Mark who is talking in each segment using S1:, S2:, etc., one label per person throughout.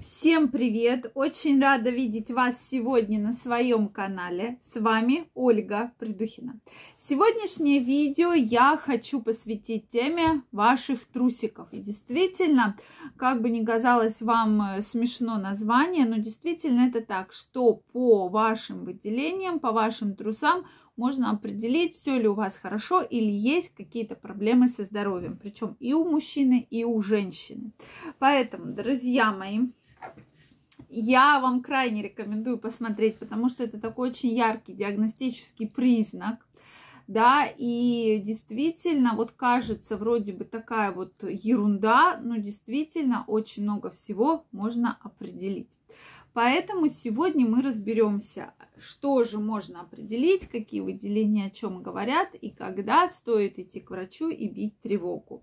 S1: Всем привет! Очень рада видеть вас сегодня на своем канале. С вами Ольга Придухина. Сегодняшнее видео я хочу посвятить теме ваших трусиков. И действительно, как бы ни казалось вам э, смешно название, но действительно это так, что по вашим выделениям, по вашим трусам можно определить, все ли у вас хорошо или есть какие-то проблемы со здоровьем. Причем и у мужчины, и у женщины. Поэтому, друзья мои, я вам крайне рекомендую посмотреть, потому что это такой очень яркий диагностический признак, да, и действительно, вот кажется, вроде бы такая вот ерунда, но действительно очень много всего можно определить. Поэтому сегодня мы разберемся, что же можно определить, какие выделения о чем говорят и когда стоит идти к врачу и бить тревогу.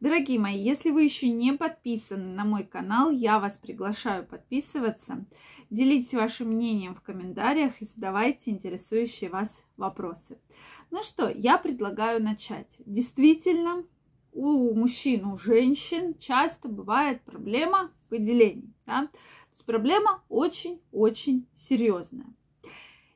S1: Дорогие мои, если вы еще не подписаны на мой канал, я вас приглашаю подписываться. Делитесь вашим мнением в комментариях и задавайте интересующие вас вопросы. Ну что, я предлагаю начать. Действительно, у мужчин, у женщин часто бывает проблема выделений. Да? То есть проблема очень-очень серьезная.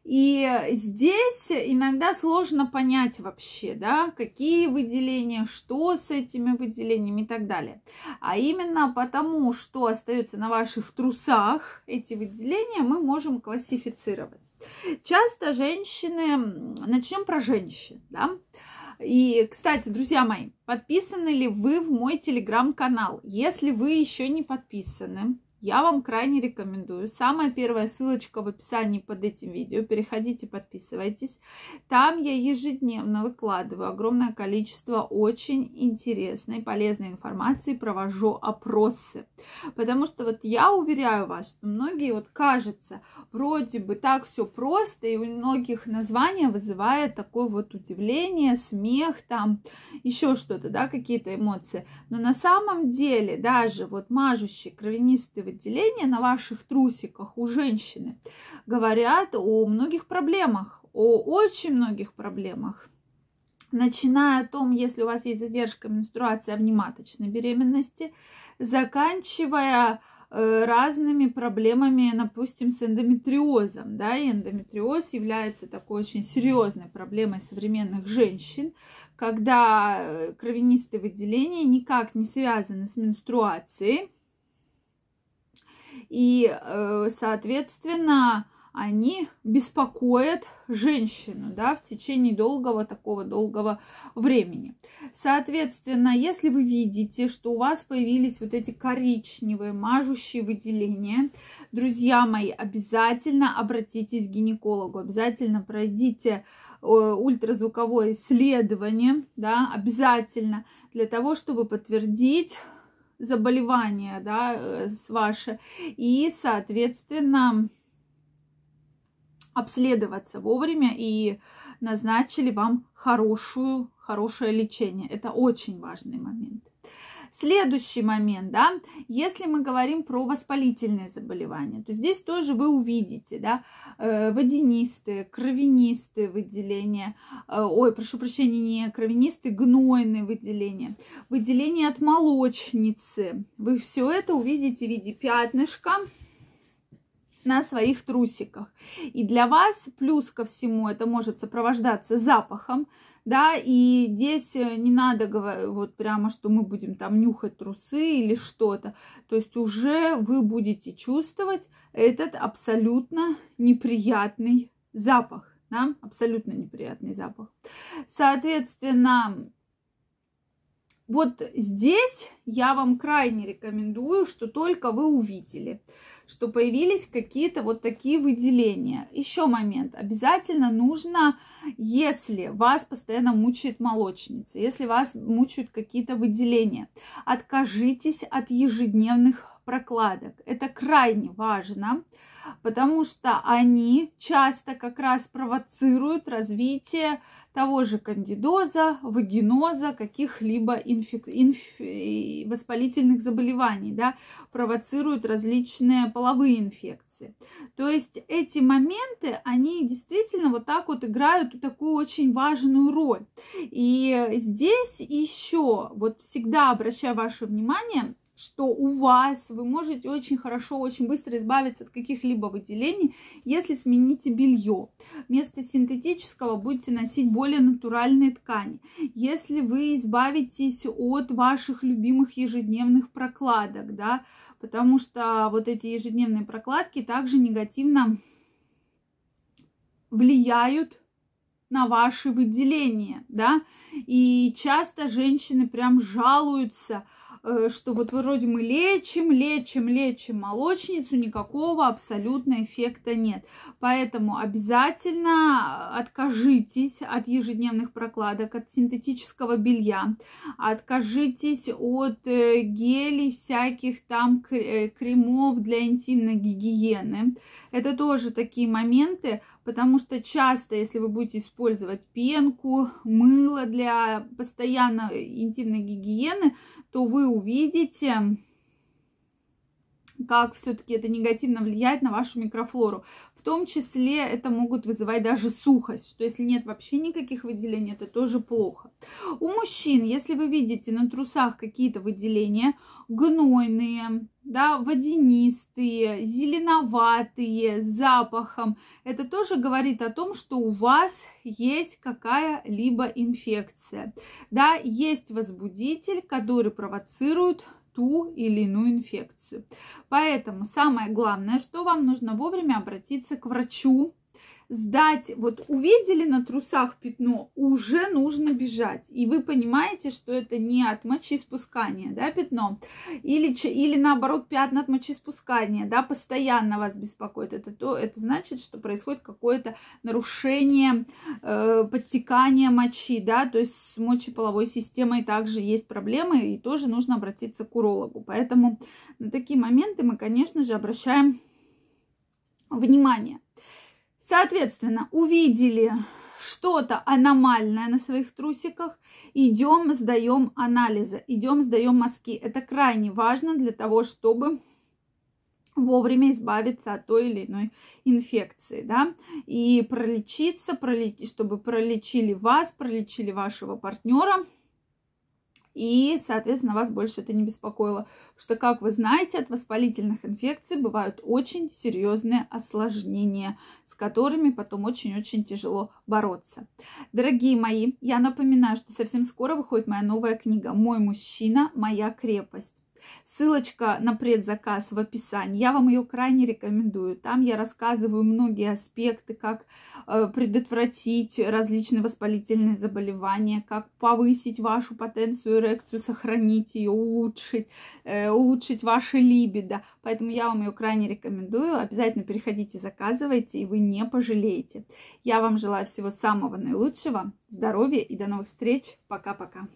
S1: И здесь иногда сложно понять вообще, да, какие выделения, что с этими выделениями и так далее. А именно потому, что остается на ваших трусах эти выделения, мы можем классифицировать. Часто женщины, начнем про женщин, да, и, кстати, друзья мои, подписаны ли вы в мой телеграм-канал? Если вы еще не подписаны, я вам крайне рекомендую. Самая первая ссылочка в описании под этим видео. Переходите, подписывайтесь. Там я ежедневно выкладываю огромное количество очень интересной, полезной информации, провожу опросы Потому что вот я уверяю вас, что многие вот кажется, вроде бы так все просто, и у многих название вызывает такое вот удивление, смех, там еще что-то, да, какие-то эмоции. Но на самом деле даже вот мажущие кровянистые выделения на ваших трусиках у женщины говорят о многих проблемах, о очень многих проблемах начиная о том, если у вас есть задержка менструации в нематочной беременности, заканчивая э, разными проблемами, допустим, с эндометриозом. Да? И эндометриоз является такой очень серьезной проблемой современных женщин, когда э, кровянистые выделения никак не связаны с менструацией. И, э, соответственно, они беспокоят женщину да, в течение долгого такого долгого времени. Соответственно, если вы видите, что у вас появились вот эти коричневые мажущие выделения, друзья мои, обязательно обратитесь к гинекологу, обязательно пройдите э, ультразвуковое исследование, да, обязательно для того, чтобы подтвердить заболевание, да, э, с ваше, и, соответственно, обследоваться вовремя и назначили вам хорошую, хорошее лечение. Это очень важный момент. Следующий момент, да, если мы говорим про воспалительные заболевания, то здесь тоже вы увидите, да, э, водянистые, кровянистые выделения, э, ой, прошу прощения, не кровянистые, гнойные выделения, выделения от молочницы. Вы все это увидите в виде пятнышка, на своих трусиках. И для вас плюс ко всему это может сопровождаться запахом, да, и здесь э, не надо говорить вот прямо, что мы будем там нюхать трусы или что-то. То есть уже вы будете чувствовать этот абсолютно неприятный запах, да, абсолютно неприятный запах. Соответственно, вот здесь я вам крайне рекомендую, что только вы увидели – что появились какие-то вот такие выделения. Еще момент. Обязательно нужно, если вас постоянно мучает молочница, если вас мучают какие-то выделения, откажитесь от ежедневных прокладок. Это крайне важно, потому что они часто как раз провоцируют развитие того же кандидоза, вагиноза, каких-либо инфек... инф... воспалительных заболеваний, да, провоцируют различные половые инфекции. То есть эти моменты, они действительно вот так вот играют такую очень важную роль. И здесь еще, вот всегда обращаю ваше внимание, что у вас вы можете очень хорошо, очень быстро избавиться от каких-либо выделений, если смените белье. Вместо синтетического будете носить более натуральные ткани. Если вы избавитесь от ваших любимых ежедневных прокладок, да, потому что вот эти ежедневные прокладки также негативно влияют на ваши выделения, да, и часто женщины прям жалуются, Э, что вот вроде мы лечим, лечим, лечим молочницу, никакого абсолютно эффекта нет. Поэтому обязательно э, откажитесь от ежедневных прокладок, от синтетического белья, откажитесь от э, гелей всяких там кремов для интимной гигиены, это тоже такие моменты, потому что часто, если вы будете использовать пенку, мыло для постоянно интимной гигиены, то вы увидите как все-таки это негативно влияет на вашу микрофлору. В том числе это могут вызывать даже сухость, что если нет вообще никаких выделений, это тоже плохо. У мужчин, если вы видите на трусах какие-то выделения, гнойные, да, водянистые, зеленоватые, с запахом, это тоже говорит о том, что у вас есть какая-либо инфекция. Да, есть возбудитель, который провоцирует ту или иную инфекцию. Поэтому самое главное, что вам нужно вовремя обратиться к врачу, сдать, вот увидели на трусах пятно, уже нужно бежать. И вы понимаете, что это не от мочеиспускания, да, пятно. Или, или наоборот, пятна от мочеиспускания, да, постоянно вас беспокоит. Это, то, это значит, что происходит какое-то нарушение э, подтекания мочи, да, то есть с мочеполовой системой также есть проблемы, и тоже нужно обратиться к урологу. Поэтому на такие моменты мы, конечно же, обращаем внимание. Соответственно, увидели что-то аномальное на своих трусиках, идем, сдаем анализы, идем, сдаем мазки. Это крайне важно для того, чтобы вовремя избавиться от той или иной инфекции, да, и пролечиться, пролеч... чтобы пролечили вас, пролечили вашего партнера, и, соответственно, вас больше это не беспокоило. Потому что, как вы знаете, от воспалительных инфекций бывают очень серьезные осложнения, с которыми потом очень-очень тяжело бороться. Дорогие мои, я напоминаю, что совсем скоро выходит моя новая книга «Мой мужчина. Моя крепость». Ссылочка на предзаказ в описании. Я вам ее крайне рекомендую. Там я рассказываю многие аспекты, как э, предотвратить различные воспалительные заболевания, как повысить вашу потенцию, эрекцию, сохранить ее, улучшить, э, улучшить ваше либидо. Поэтому я вам ее крайне рекомендую. Обязательно переходите, заказывайте, и вы не пожалеете. Я вам желаю всего самого наилучшего, здоровья и до новых встреч. Пока-пока.